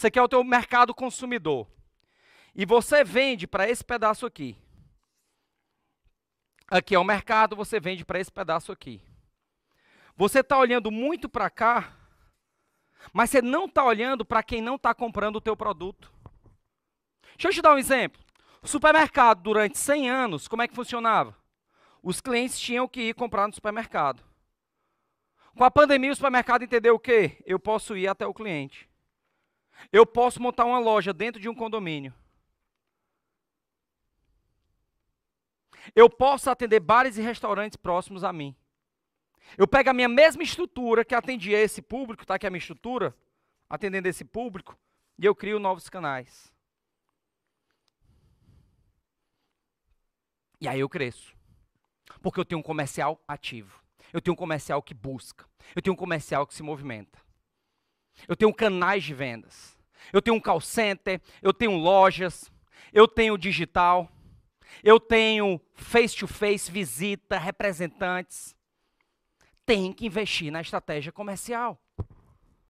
Você quer é o teu mercado consumidor. E você vende para esse pedaço aqui. Aqui é o mercado, você vende para esse pedaço aqui. Você está olhando muito para cá, mas você não está olhando para quem não está comprando o teu produto. Deixa eu te dar um exemplo. O supermercado, durante 100 anos, como é que funcionava? Os clientes tinham que ir comprar no supermercado. Com a pandemia, o supermercado entendeu o quê? Eu posso ir até o cliente. Eu posso montar uma loja dentro de um condomínio. Eu posso atender bares e restaurantes próximos a mim. Eu pego a minha mesma estrutura que atendia esse público, tá aqui é a minha estrutura, atendendo esse público, e eu crio novos canais. E aí eu cresço. Porque eu tenho um comercial ativo. Eu tenho um comercial que busca. Eu tenho um comercial que se movimenta. Eu tenho canais de vendas. Eu tenho um call center, eu tenho lojas, eu tenho digital, eu tenho face to face, visita, representantes. Tem que investir na estratégia comercial.